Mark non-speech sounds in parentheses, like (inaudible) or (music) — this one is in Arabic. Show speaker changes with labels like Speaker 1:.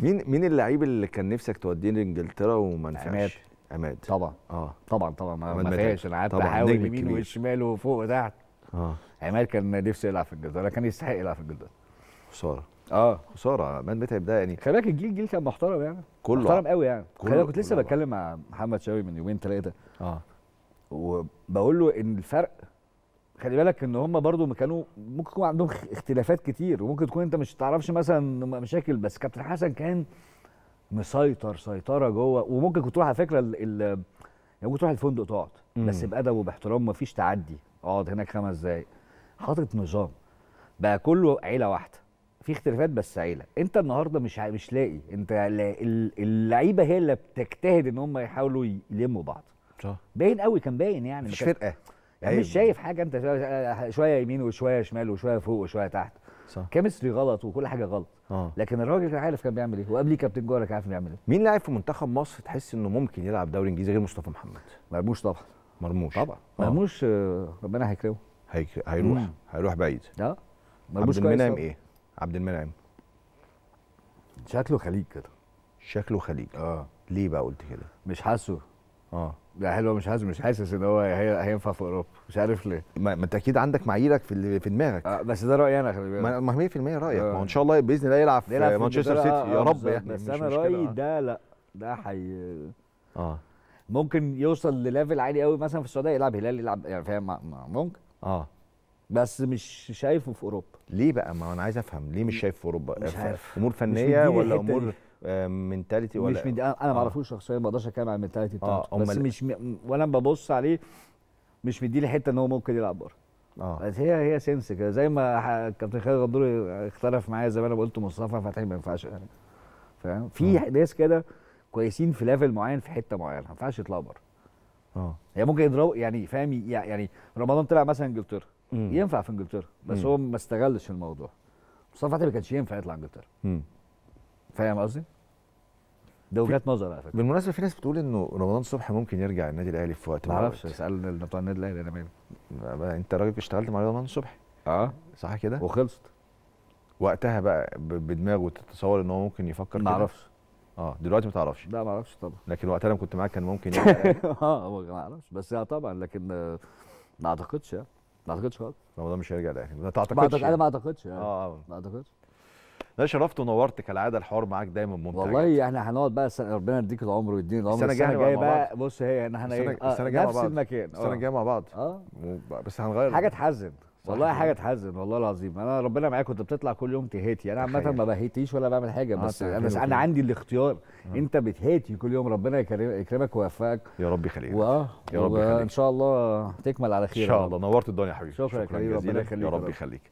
Speaker 1: مين مين اللعيب اللي كان نفسك توديه لانجلترا وما نفعش؟ عماد عماد طبعا اه طبعا طبعا ما نفعش انا قعدت احاول يمين وشمال وفوق وتحت اه عماد كان نفسه يلعب في الجزائر كان يستحق يلعب في الجزائر خساره اه خساره عماد متعب ده يعني خلي بالك الجيل الجيل كان محترم يعني كله محترم قوي يعني كله كنت لسه بتكلم مع محمد شاوي من يومين ثلاثه اه وبقول له ان الفرق خلي بالك ان هم برضو كانوا ممكن يكون عندهم اختلافات كتير وممكن تكون انت مش تعرفش مثلا مشاكل بس كابتن حسن كان مسيطر سيطره جوه وممكن كنت تروح على فكره ال ال يعني ممكن تروح الفندق تقعد بس بادب وباحترام مفيش تعدي اقعد هناك خمس دقايق حاطط نظام بقى كله عيله واحده في اختلافات بس عيله انت النهارده مش مش لاقي انت اللعيبه هي اللي بتجتهد ان هم يحاولوا يلموا بعض صح باين قوي كان باين يعني مش فرقه يعني أيوة. مش شايف حاجه انت آه، شويه يمين وشويه شمال وشويه فوق وشويه تحت صح كيمستري غلط وكل حاجه غلط آه. لكن الراجل كان عارف كان بيعمل ايه وقبليه كابتن جوهر كان عارف بيعمل ايه مين لاعب في منتخب مصر تحس انه ممكن يلعب دوري انجليزي غير مصطفى محمد مرموش طبعا مرموش طبعا آه. مرموش آه، ربنا هيكرمه هيك... هيروح مم. هيروح بعيد اه مرموش عبد المنعم ايه عبد المنعم شكله خليج كده شكله خليج اه ليه بقى قلت كده مش حاسه اه لا حلوه مش حاسس مش حاسس ان هو هي هينفع في اوروبا مش عارف ليه ما, ما انت اكيد عندك معاييرك في في دماغك آه بس ده رايي انا خلي بالك ما 100% رايك آه. ما ان شاء الله باذن الله يلعب في, في مانشستر سيتي يا رب آه، يعني بس انا رايي ده لا ده حي اه ممكن يوصل لليفل عالي قوي مثلا في السعوديه يلعب هلال يلعب يعني فاهم ممكن اه بس مش شايفه في اوروبا ليه بقى ما انا عايز افهم ليه مش شايفه في اوروبا مش عارف امور فنيه ولا امور منتاليتي ولا مش مد... انا آه. ما اعرفوش شخصيا ما اقدرش اتكلم عن المنتاليتي آه، بتاعته آه. بس اللي. مش م... وانا ببص عليه مش مدي لي حته ان هو ممكن يلعب بره اه هي هي سنس كده زي ما كابتن خالد غدور اختلف معايا زي ما انا قلت مصطفى فتحي ما ينفعش يعني فاهم في آه. ناس كده كويسين في ليفل معين في حته معينه ما ينفعش يطلعوا بره اه هي يعني ممكن يضربوا يعني فاهم يعني رمضان طلع مثلا انجلترا ينفع في انجلترا بس مم. هو ما استغلش الموضوع مصطفى فتحي ما كانش ينفع يطلع انجلترا فاهم قصدي؟ ده وجهات نظر على فكره بالمناسبه في ناس بتقول انه رمضان صبح ممكن يرجع النادي الاهلي في وقت ما اعرفش اسال بتوع النادي الاهلي انا مالي انت راجل اشتغلت مع رمضان صبح اه صح كده؟ وخلصت وقتها بقى بدماغه تتصور ان هو ممكن يفكر ما اعرفش اه دلوقتي ما تعرفش لا ما اعرفش طبعا لكن وقتها لما كنت معاك كان ممكن (laughs) اه ما اعرفش بس يعني طبعا لكن آه، ما اعتقدش يعني ما اعتقدش خالص رمضان مش هيرجع الاهلي ما تعتقدش انا ما اعتقدش يعني اه ما اعتقدش لا شرفت ونورت كالعاده الحوار معاك دايما ممتع والله احنا هنقعد بقى سنة ربنا يديك العمر ويديني العمر السنه الجايه بقى, بقى بص هي احنا هن ايه السنه الجايه مع بعض نفس المكان السنه آه. الجايه مع بعض اه بس هنغير حاجه تحزن والله حاجه تحزن والله العظيم انا ربنا معاك كنت بتطلع كل يوم تهاتي يعني انا عامه ما بهيتيش ولا بعمل حاجه بس آه بس طيب، انا عندي الاختيار آه. انت بتهاتي كل يوم ربنا يكرمك ويوفقك يا رب يخليك واه يا رب يخليك ان شاء الله تكمل على خير ان شاء الله نورت الدنيا يا حبيبي شكرا, شكرا كريم ربنا يخليك يا رب يخليك